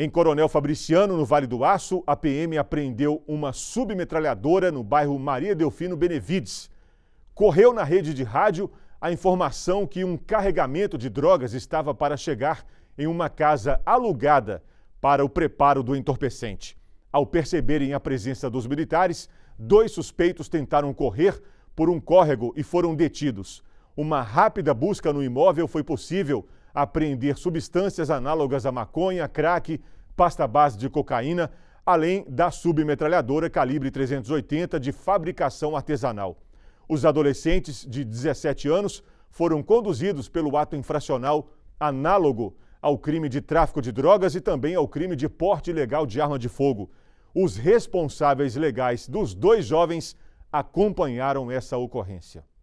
Em Coronel Fabriciano, no Vale do Aço, a PM apreendeu uma submetralhadora no bairro Maria Delfino Benevides. Correu na rede de rádio a informação que um carregamento de drogas estava para chegar em uma casa alugada para o preparo do entorpecente. Ao perceberem a presença dos militares, dois suspeitos tentaram correr por um córrego e foram detidos. Uma rápida busca no imóvel foi possível apreender substâncias análogas a maconha, crack, pasta base de cocaína, além da submetralhadora calibre 380 de fabricação artesanal. Os adolescentes de 17 anos foram conduzidos pelo ato infracional análogo ao crime de tráfico de drogas e também ao crime de porte ilegal de arma de fogo. Os responsáveis legais dos dois jovens acompanharam essa ocorrência.